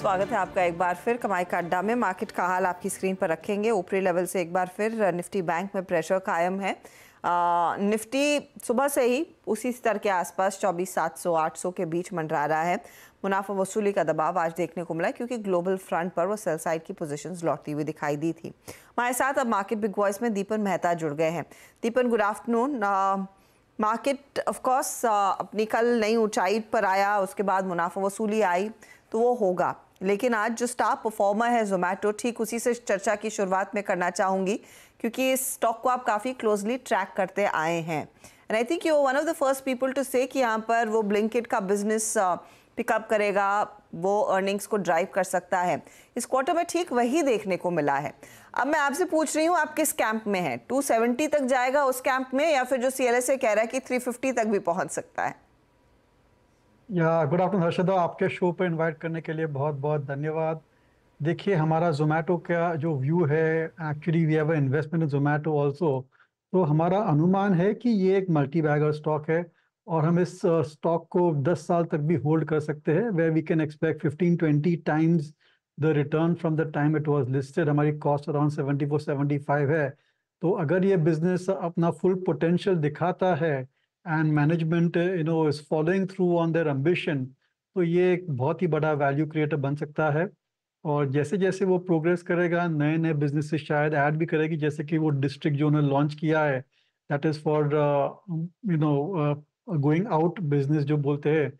स्वागत है आपका एक बार फिर कमाई का अड्डा में मार्केट का हाल आपकी स्क्रीन पर रखेंगे ऊपरी लेवल से एक बार फिर निफ्टी बैंक में प्रेशर कायम है आ, निफ्टी सुबह से ही उसी स्तर के आसपास चौबीस सात सौ आठ सौ के बीच मंडरा रहा है मुनाफा वसूली का दबाव आज देखने को मिला क्योंकि ग्लोबल फ्रंट पर वो सेल साइड की पोजीशंस लौटती हुई दिखाई दी थी हमारे साथ अब मार्केट बिग बॉयस में दीपन मेहता जुड़ गए हैं Deepan good afternoon market of course अपनी कल नई ऊंचाई पर आया उसके बाद मुनाफा वसूली आई तो वो होगा लेकिन आज जो स्टार परफॉर्मर है जोमेटो ठीक उसी से चर्चा की शुरुआत में करना चाहूँगी क्योंकि इस स्टॉक को आप काफ़ी क्लोजली ट्रैक करते आए हैं and I think you one of the first people to say कि यहाँ पर वो ब्लिंकिट का बिजनेस पिकअप uh, करेगा वो अर्निंग्स को ड्राइव कर सकता है इस क्वार्टर में ठीक वही देखने को मिला है अब मैं आपसे पूछ रही हूँ आप किस कैंप में है 270 तक जाएगा उस कैंप में या फिर जो सी कह रहा है कि 350 तक भी पहुँच सकता है या गुड आफ्टरनून हर्षदा आपके शो पर इनवाइट करने के लिए बहुत बहुत धन्यवाद देखिए हमारा जोमेटो का जो व्यू है actually we have investment in Zomato also तो हमारा अनुमान है कि ये एक मल्टी बैगर स्टॉक है और हम इस स्टॉक uh, को 10 साल तक भी होल्ड कर सकते हैं वे we can expect fifteen twenty times the return from the time it was listed हमारी कॉस्ट अराउंड सेवेंटी फाइव है तो अगर ये बिजनेस अपना फुल पोटेंशियल दिखाता है and management you know is following through on their ambition तो ये एक बहुत ही बड़ा वैल्यू क्रिएटर बन सकता है और जैसे जैसे वो प्रोग्रेस करेगा नए नए बिजनेस शायद ऐड भी करेगी जैसे कि वो डिस्ट्रिक्ट जो उन्होंने लॉन्च किया है that is for you know going out business जो बोलते हैं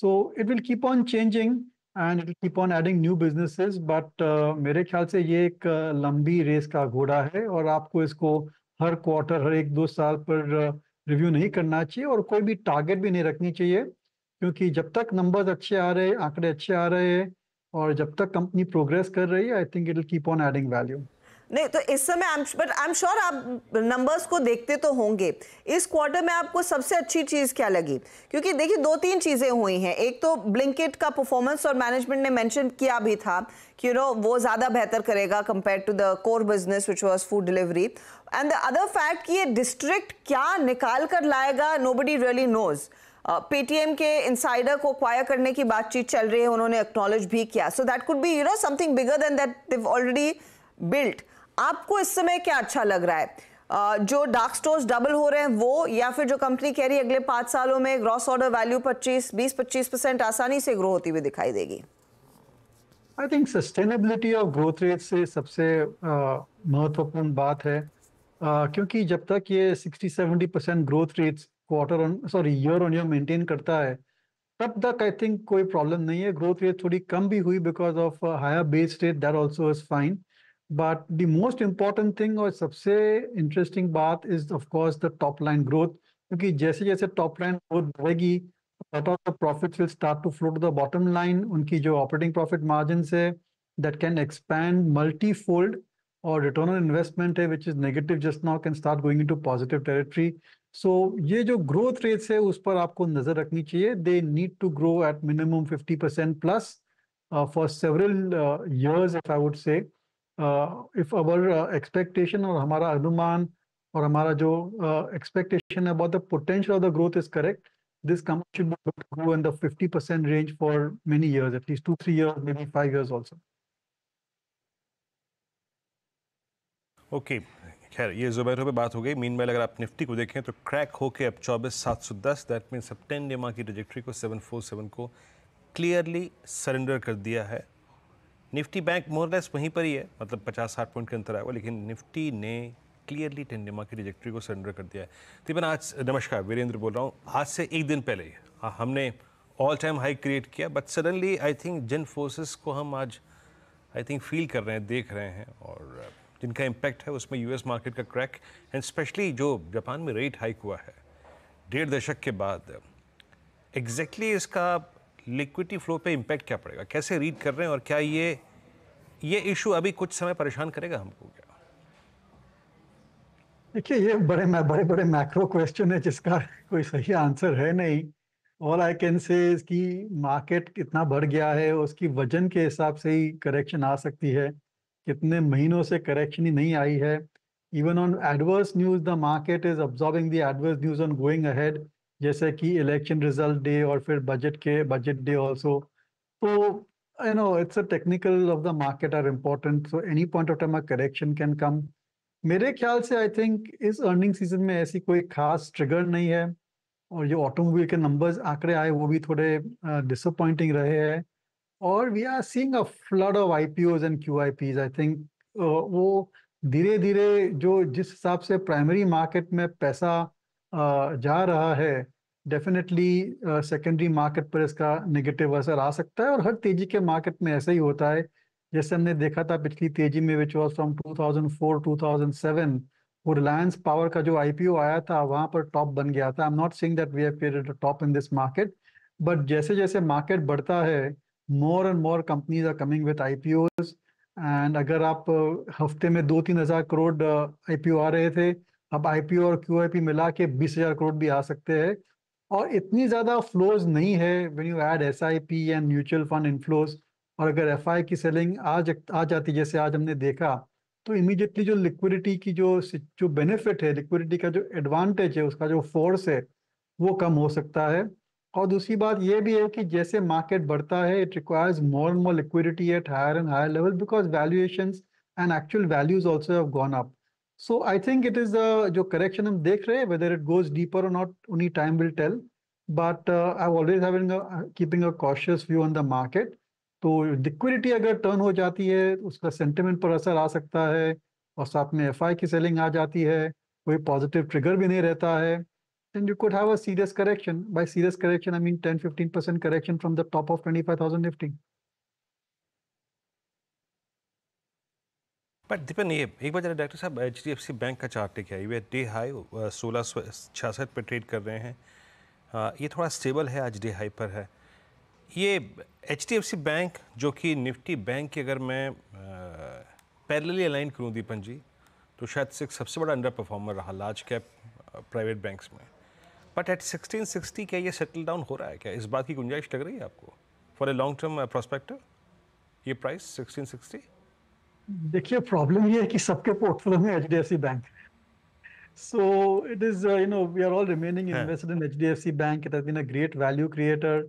so it will keep on changing and it keep on adding new businesses but मेरे ख्याल से ये एक uh, लंबी रेस का घोड़ा है और आपको इसको हर क्वार्टर हर एक दो साल पर uh, रिव्यू नहीं करना चाहिए और कोई भी टारगेट भी नहीं रखनी चाहिए क्योंकि जब तक नंबर्स अच्छे आ रहे आंकड़े अच्छे आ रहे हैं और जब तक कंपनी प्रोग्रेस कर रही है I think it will keep on adding value नहीं तो इस समय बट आई एम श्योर आप नंबर्स को देखते तो होंगे इस क्वार्टर में आपको सबसे अच्छी चीज़ क्या लगी क्योंकि देखिए दो तीन चीज़ें हुई हैं एक तो ब्लिंकिट का परफॉर्मेंस और मैनेजमेंट ने मेंशन किया भी था कि यू नो वो ज़्यादा बेहतर करेगा compare to the core business which was food delivery and the other fact कि ये डिस्ट्रिक्ट क्या निकाल कर लाएगा nobody really knows Paytm के इंसाइडर को क्वायर करने की बातचीत चल रही है उन्होंने एक्नॉलेज भी किया so that could be you know something bigger than that दिव ऑलरेडी बिल्ट आपको इस समय क्या अच्छा लग रहा है जो डार्क स्टोर्स डबल हो रहे हैं वो या फिर जो कंपनी कह रही है अगले पांच सालों में ग्रॉस ऑर्डर वैल्यू 25 20 25 परसेंट आसानी से ग्रो होती हुई दिखाई देगी आई थिंक सस्टेनेबिलिटी और ग्रोथ रेट से सबसे महत्वपूर्ण बात है क्योंकि जब तक ये 60 70 percent growth rate quarter on sorry year on year maintain करता है तब तक आई थिंक कोई प्रॉब्लम नहीं है ग्रोथ रेट थोड़ी कम भी हुई because of higher base rate that also is fine But the most important thing और सबसे interesting बात is of course the top line growth क्योंकि जैसे जैसे top line growth बढ़ेगी that all the profits will start to flow to the bottom line उनकी जो operating profit margins है that can expand multifold और return on investment है which is negative just now can start going into positive territory so, ये जो growth rates है उस पर आपको नजर रखनी चाहिए they need to grow at 50 percent plus uh, for several uh, years, if I would say. If our expectation और हमारा अनुमान और हमारा जो एक्सपेक्टेशन है about the potential of the growth is correct this company should be able to grow in the 50% for many years at least 2 3 years maybe 5 years also okay खैर ये जोबैटो पे बात हो गई मीन मेल अगर आप Nifty को देखें तो क्रैक होके अब चौबीस सात सौ दस दैट मीन्स अब टेन डेमा की ट्रजेक्ट्री को सेवन फोर सेवन को क्लियरली सरेंडर कर दिया है निफ्टी बैंक मोरलेस वहीं पर ही है मतलब पचास साठ पॉइंट के अंतर आया हुआ लेकिन निफ्टी ने क्लियरली टेंडेमा की रिजेक्ट्री को सरेंडर कर दिया है तकरीबन आज नमस्कार वीरेंद्र बोल रहा हूँ आज से एक दिन पहले ही हमने ऑल टाइम हाई क्रिएट किया बट सडनली आई थिंक जिन फोर्सेस को हम आज आई थिंक फील कर रहे हैं देख रहे हैं और जिनका इम्पैक्ट है उसमें यूएस मार्केट का क्रैक एंड स्पेशली जो जापान में रेट हाइक हुआ है डेढ़ दशक के बाद एग्जैक्टली exactly इसका लिक्विडिटी फ्लो पे इम्पैक्ट क्या पड़ेगा कैसे रीड कर रहे हैं और क्या ये ये इशू अभी कुछ समय परेशान करेगा हमको क्या देखिए ये बड़े मैं बड़े बड़े मैक्रो क्वेश्चन है जिसका कोई सही आंसर है नहीं ऑल आई कैन से इसकी मार्केट कितना बढ़ गया है उसकी वजन के हिसाब से ही करेक्शन आ सकती है कितने महीनों से करेक्शन ही नहीं आई है even on adverse news the market is observing the adverse news on going ahead जैसे कि इलेक्शन रिजल्ट डे और फिर बजट के बजट डे ऑल्सो तो I know it's a technical of the market are important so any point of time a correction can come मेरे ख्याल से I think इस अर्निंग सीजन में ऐसी कोई खास ट्रिगर नहीं है और जो ऑटोमोबाइल के नंबर्स आंकड़े आए वो भी थोड़े डिसअपॉइंटिंग uh, रहे हैं और we are seeing a flood of IPOs and QIPs I think वो धीरे धीरे जो जिस हिसाब से प्राइमरी मार्केट में पैसा जा रहा है डेफिनेटली सेकेंडरी मार्केट पर इसका नेगेटिव असर आ सकता है और हर तेजी के मार्केट में ऐसा ही होता है जैसे हमने देखा था पिछली तेजी में विच वॉज फ्रॉम 2004 2007 वो रिलायंस पावर का जो आईपीओ आया था वहां पर टॉप बन गया था I am not seeing that we have a top in this market but जैसे जैसे मार्केट बढ़ता है more and more companies are coming with IPOs and अगर आप हफ्ते में दो तीन हजार करोड़ ओ आ रहे थे अब आईपीओ और क्यू पी मिला के बीस हजार करोड़ भी आ सकते हैं और इतनी ज्यादा फ्लोज नहीं है when you add S I P and mutual fund inflows और अगर एफ आई की सेलिंग आज आ जाती जैसे आज हमने देखा तो इमीडिएटली जो लिक्विडिटी की जो जो बेनिफिट है लिक्विडिटी का जो एडवांटेज है उसका जो फोर्स है वो कम हो सकता है और दूसरी बात ये भी है कि जैसे मार्केट बढ़ता है it requires more and more liquidity at higher and higher level because valuation and actual values also have gone up So I think it is a जो correction हम देख रहे हैं whether it goes deeper or not only time will tell. But uh, I've always having a, keeping a cautious view on the market. तो liquidity अगर turn हो जाती है उसका सेंटिमेंट पर असर आ सकता है और साथ में एफ की सेलिंग आ जाती है कोई पॉजिटिव ट्रिगर भी नहीं रहता है then you could have a serious correction. By serious correction, I mean 10 15% correction from the top of 25,000 Nifty. But Deepan ये एक बार जरा डॉक्टर साहब H D F C bank का चार्ट है आई डे हाई सोलह सौ छियासठ पर ट्रेड कर रहे हैं आ, ये थोड़ा स्टेबल है आज डे हाई पर है ये H D F C bank जो कि निफ्टी बैंक की अगर मैं पैरेलली अलाइन करूँ दीपन जी तो शायद से सबसे बड़ा अंडर परफॉर्मर रहा लार्ज कैप प्राइवेट बैंक्स में बट एट सिक्सटीन सिक्सटी क्या ये सेटल डाउन हो रहा है क्या इस बात की गुंजाइश लग रही है आपको for a long term prospective ये प्राइस सिक्सटीन सिक्सटी देखिए प्रॉब्लम ये है कि सबके पोर्टफोलियो में H D F C bank so it is you know we are all remaining invested in H D F C bank it has been a great value creator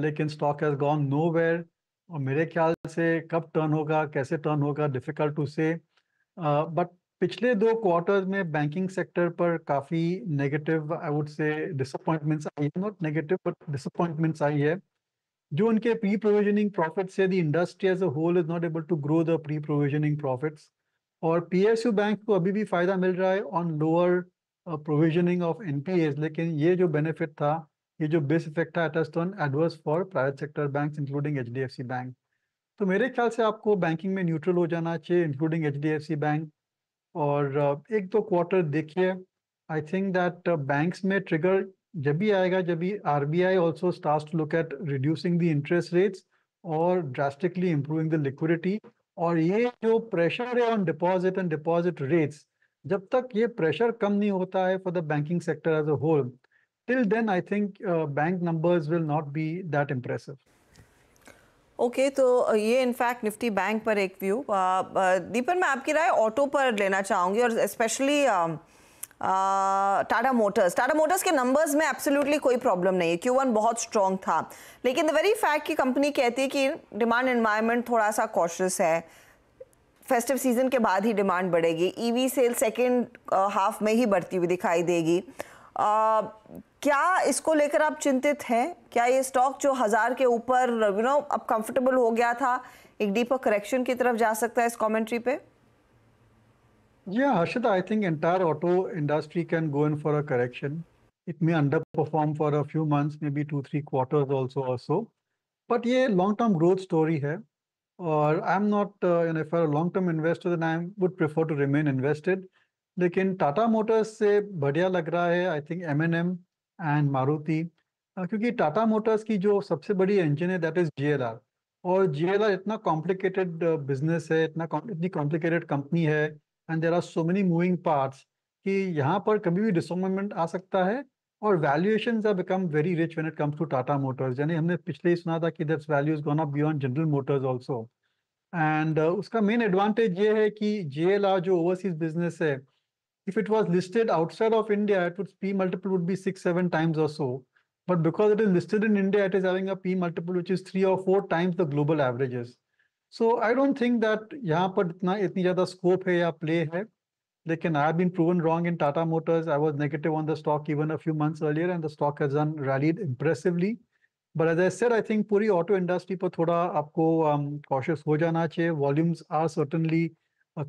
लेकिन stock has gone nowhere और मेरे ख्याल से कब turn होगा कैसे turn होगा difficult to से बट पिछले दो क्वार्टर्स में बैंकिंग सेक्टर पर काफ़ी negative I would say disappointments I not negative but disappointments आई है जो उनके प्री प्रोविजनिंग प्रॉफिट्स है the industry as a whole is not able to grow the pre provisioning profits और पीएसयू बैंक को अभी भी फायदा मिल रहा है on lower provisioning of NPAs लेकिन ये जो बेनिफिट था ये जो बेस इफेक्ट था it on adverse for private sector bank including H bank तो मेरे ख्याल से आपको बैंकिंग में न्यूट्रल हो जाना चाहिए इंक्लूडिंग एच बैंक और uh, एक दो क्वार्टर देखिए आई थिंक दैट बैंक्स में ट्रिगर जब भी आएगा जब भी R B I also start to look at reducing the interest rates और ड्रास्टिकली इम्प्रूविंग द लिक्विडिटी और ये जो प्रेशर है on deposit and deposit rates जब तक ये प्रेशर कम नहीं होता है for the banking sector as a whole till then I think bank numbers will not be that impressive okay okay, तो ये इनफैक्ट निफ्टी बैंक पर एक व्यू दीपन uh, uh, मैं आपकी राय ऑटो पर लेना चाहूँगी और specially uh, um, Tata Motors Tata Motors के नंबर्स में एब्सोल्युटली कोई प्रॉब्लम नहीं है क्यू वन बहुत स्ट्रॉन्ग था लेकिन द वेरी फैक्ट कि कंपनी कहती है कि डिमांड एनवायरमेंट थोड़ा सा कॉशस है फेस्टिव सीजन के बाद ही डिमांड बढ़ेगी ईवी सेल सेकेंड हाफ में ही बढ़ती हुई दिखाई देगी uh, क्या इसको लेकर आप चिंतित हैं क्या ये स्टॉक जो हज़ार के ऊपर यू नो अब कंफर्टेबल हो गया था एक डीपर करेक्शन की तरफ जा सकता है इस कमेंट्री पे Yeah, Harshita, I think entire auto industry can go in for a correction. It may underperform for a few months, maybe two, three quarters also or so. But yeah, long-term growth story here. Or I'm not, uh, you know, if I'm a long-term investor, then I would prefer to remain invested. लेकिन in Tata Motors, बढ़िया लग रहा I think think and N M and Maruti क्योंकि टाटा मोटर्स की जो सबसे बड़ी engine है that is J L R और जी एल आर इतना complicated and there are so many moving parts कि यहाँ पर कभी भी डिसमेंट आ सकता है और valuation are become very rich when it comes to Tata Motors यानी हमने पिछले ही सुना था कि that's values gone up beyond General Motors also and उसका मेन एडवांटेज ये है कि जे जो ओवरसीज बिजनेस है if it was listed outside of India, it would P multiple would be six, seven times or so. But because it is listed in India, it is having a P multiple which is three or four times the global averages. So I don't think that यहाँ पर इतना इतनी ज़्यादा scope है या play है लेकिन I been proven wrong in Tata Motors I was negative on the stock even a few months earlier and the stock has done rallied impressively but as I said I think पूरी auto industry पर थोड़ा आपको cautious um, हो जाना चाहिए volumes are certainly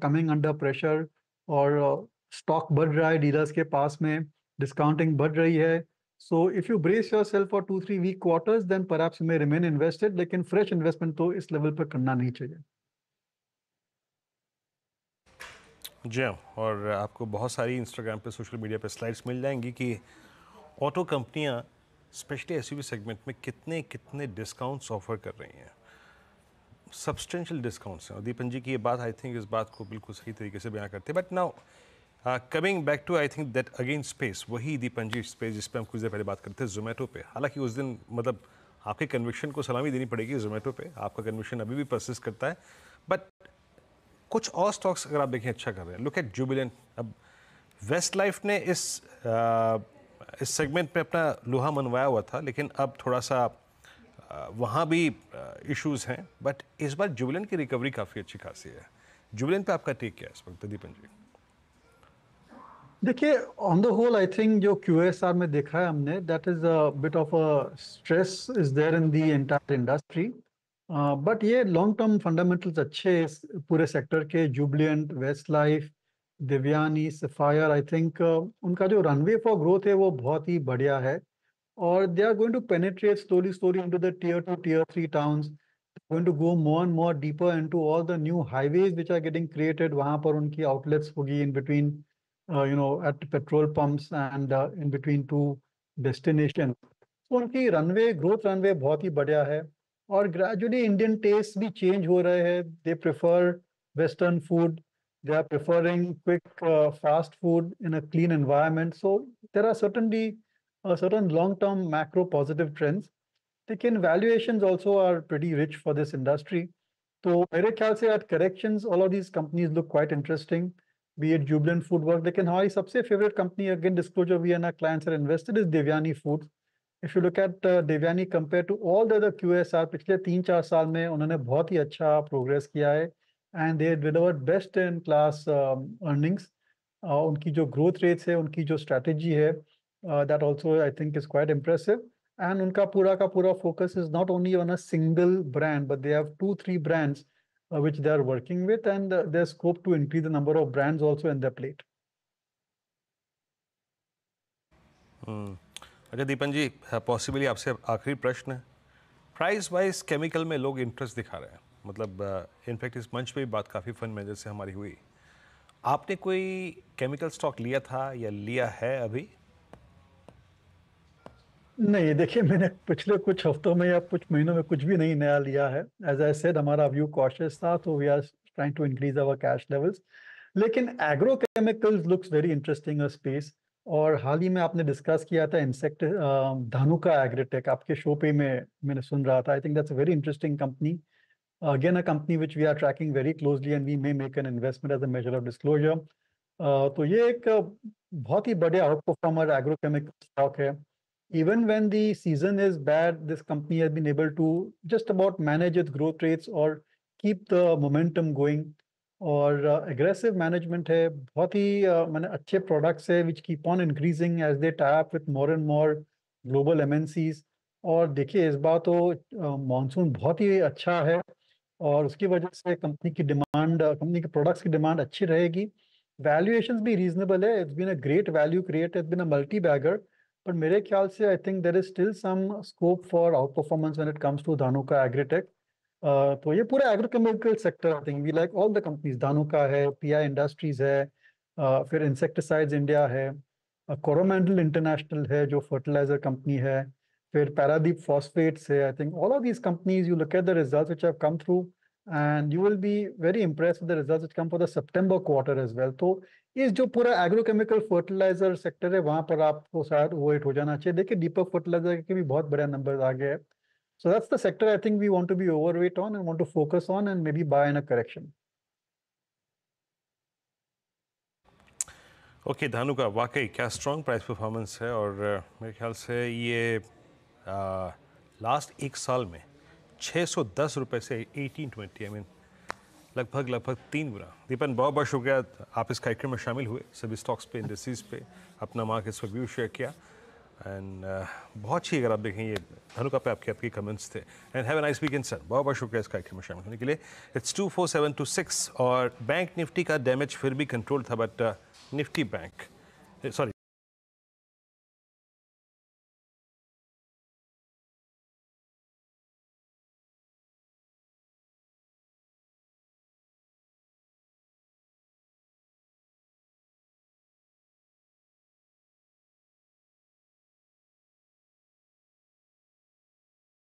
coming under pressure और stock uh, बढ़ रहा है डीलर्स के पास में डिस्काउंटिंग बढ़ रही है So if you brace yourself for two, three week quarters, then perhaps you may remain invested लेकिन फ्रेश इन्वेस्टमेंट तो इस लेवल पर करना नहीं चाहिए जी हाँ और आपको बहुत सारी इंस्टाग्राम पे सोशल मीडिया पे स्लाइड्स मिल जाएंगी कि ऑटो कंपनियां स्पेशली एस सेगमेंट में कितने कितने डिस्काउंट्स ऑफर कर रही हैं सब्सटेंशियल डिस्काउंट्स हैं और दीपन जी की ये बात आई थिंक इस बात को बिल्कुल सही तरीके से बयां करते हैं but now coming back to I think that again space वही दीपन जी स्पेस जिस पर हम कुछ देर पहले बात करते हैं जोमेटो पे हालांकि उस दिन मतलब आपके कन्विक्शन को सलामी देनी पड़ेगी जोमेटो पे आपका कन्विक्शन अभी भी प्रोसेस करता है बट कुछ और स्टॉक्स अगर आप देखें अच्छा कर रहे हैं लुक एट जुबिलियन अब वेस्ट लाइफ ने इस आ, uh, इस सेगमेंट में अपना लोहा मनवाया हुआ था लेकिन अब थोड़ा सा uh, वहाँ भी इश्यूज uh, हैं बट इस बार जुबिलेंट की रिकवरी काफ़ी अच्छी खासी है जुबिलेंट पे आपका टेक क्या है इस वक्त दीपन जी देखिए on the whole I think जो क्यू एस आर में देखा है हमने that is a bit of a stress is there in the entire industry but ये लॉन्ग टर्म फंडामेंटल्स अच्छे पूरे सेक्टर के Jubilant Westlife Devyani Sapphire I think उनका जो रनवे फॉर ग्रोथ है वो बहुत ही बढ़िया है और they are going to story story into the tier two tier three going to go more and more deeper into all the new highways which are getting created वहां पर उनकी आउटलेट्स होगी in between Uh, you know, at petrol pumps and uh, in between two destinations. तो उनकी runway growth runway बहुत ही बढ़िया है gradually, Indian tastes taste change change हो रहे They prefer Western food. they are preferring quick uh, fast food in a clean environment so there are certainly uh, certain long-term macro positive trends Taken valuations also are pretty rich for this industry So, मेरे ख्याल at corrections all of these companies look quite interesting be it Jubilant FoodWorks, लेकिन हमारी सबसे favourite company again disclosure we and are clients are invested is Devyani food if you look at Devyani compare to all the other QSR पिछले तीन चार साल में उन्होंने बहुत ही अच्छा प्रोग्रेस किया है and they deliver best in class earnings उनकी जो ग्रोथ रेट्स है उनकी जो स्ट्रैटेजी है that also I think is quite impressive and उनका पूरा का पूरा focus is not only on a single brand but they have two three brands uh, which they are working with, and uh, there's scope to increase the number of brands also in their plate. अच्छा दीपन जी possibly आपसे आखिरी प्रश्न है price wise chemical में लोग interest दिखा रहे हैं मतलब इनफैक्ट uh, इस मंच पे भी बात काफ़ी फन मैनेजर से हमारी हुई आपने कोई केमिकल स्टॉक लिया था या लिया है अभी नहीं देखिए मैंने पिछले कुछ हफ्तों में या कुछ महीनों में कुछ भी नहीं नया लिया है एज आई सेड हमारा व्यू कॉशियस था तो we are trying to increase our cash levels लेकिन agrochemicals looks very interesting space और हाल ही में आपने डिस्कस किया था इंसेक्ट धानु का एग्रीटेक आपके शो पे में मैंने सुन रहा था I think that's very interesting company again a company which we are tracking very closely and we may make an investment as a major of disclosure तो ये एक बहुत ही बढ़िया आउट परफॉर्मर एग्रोकेमिकल स्टॉक है even when the season is bad, this company has been able to just about manage its growth rates or keep the momentum going. और aggressive management है बहुत ही मैंने अच्छे प्रोडक्ट्स है which keep on increasing as they tap with more and more global MNCs और देखिए इस बार तो मानसून बहुत ही अच्छा है और उसकी वजह से कंपनी की डिमांड कंपनी के प्रोडक्ट्स की डिमांड अच्छी रहेगी वैल्यूएशन भी रीजनेबल है it's been a great value create it's been a multibagger but मेरे ख्याल से I think there is still some scope for outperformance when it comes to Dhanuka Agritech तो ये पूरा agrochemical sector I think we like all the companies Dhanuka है P I industries है फिर insecticide India है कोरोमेंडल international है जो fertiliser company है फिर पैरादीप फॉस्फेट्स है I think all of these companies you look at the result which have come through and you will be very impress with the result which come for the September quarter as well तो ये जो पूरा agrochemical fertiliser sector है वहां पर आपको शायद Ovett हो जाना चाहिए देखिए डीपक फर्टिलाइजर के भी बहुत बड़ा नंबर आ गया है So that's the sector I think we want to be overweight on and want to focus on and maybe buy in a correction. Okay okay, Dhanuka वाकई क्या स्ट्रॉन्ग प्राइस परफॉर्मेंस है और uh, मेरे ख्याल से ये आ, uh, लास्ट एक साल में 610 रुपए से 1820 आई I मीन mean, लगभग लगभग तीन गुना दीपन बहुत बहुत शुक्रिया आप इस कार्यक्रम में शामिल हुए सभी स्टॉक्स पे इंडस्ट्रीज़ पे अपना मार्केट्स पर व्यू शेयर किया एंड uh, बहुत अच्छी अगर आप देखें ये धनुका पे आपके आपके कमेंट्स थे and have nice weekend sir बहुत बहुत शुक्रिया इस कार्यक्रम में शामिल होने के लिए it's two four seven two six और बैंक निफ्टी का डैमेज फिर भी कंट्रोल था बट निफ्टी बैंक सॉरी